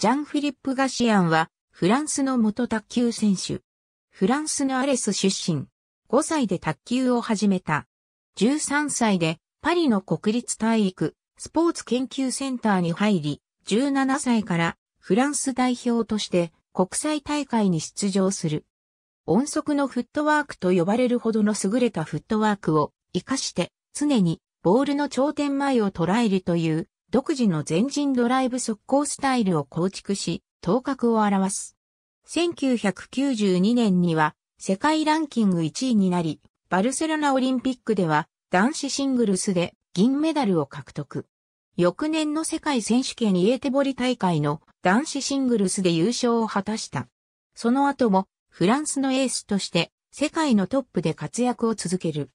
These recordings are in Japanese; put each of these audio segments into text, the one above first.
ジャン・フィリップ・ガシアンは、フランスの元卓球選手。フランスのアレス出身。5歳で卓球を始めた。13歳で、パリの国立体育、スポーツ研究センターに入り、17歳から、フランス代表として、国際大会に出場する。音速のフットワークと呼ばれるほどの優れたフットワークを、活かして、常に、ボールの頂点前を捉えるという、独自の全人ドライブ速攻スタイルを構築し、頭角を表す。1992年には世界ランキング1位になり、バルセロナオリンピックでは男子シングルスで銀メダルを獲得。翌年の世界選手権イエテボリ大会の男子シングルスで優勝を果たした。その後もフランスのエースとして世界のトップで活躍を続ける。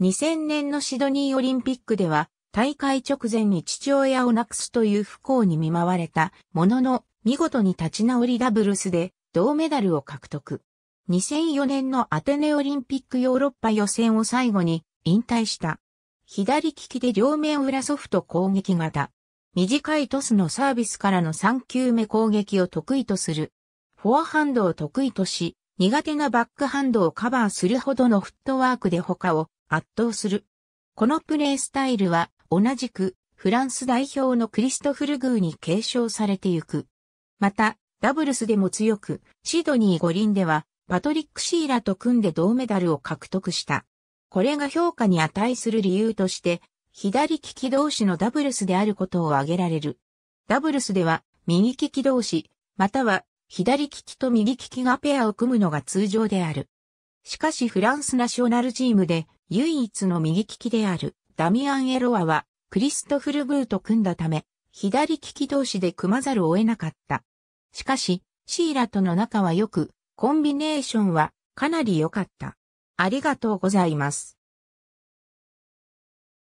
2000年のシドニーオリンピックでは大会直前に父親を亡くすという不幸に見舞われたものの、見事に立ち直りダブルスで銅メダルを獲得。2004年のアテネオリンピックヨーロッパ予選を最後に引退した。左利きで両面裏ソフト攻撃型。短いトスのサービスからの3球目攻撃を得意とする。フォアハンドを得意とし、苦手なバックハンドをカバーするほどのフットワークで他を圧倒する。このプレイスタイルは同じくフランス代表のクリストフル・グーに継承されてゆく。また、ダブルスでも強く、シドニー五輪では、パトリック・シーラと組んで銅メダルを獲得した。これが評価に値する理由として、左利き同士のダブルスであることを挙げられる。ダブルスでは、右利き同士、または、左利きと右利きがペアを組むのが通常である。しかしフランスナショナルチームで、唯一の右利きであるダミアン・エロアは、クリストフル・ブーと組んだため、左利き同士で組まざるを得なかった。しかし、シーラとの仲は良く、コンビネーションはかなり良かった。ありがとうございます。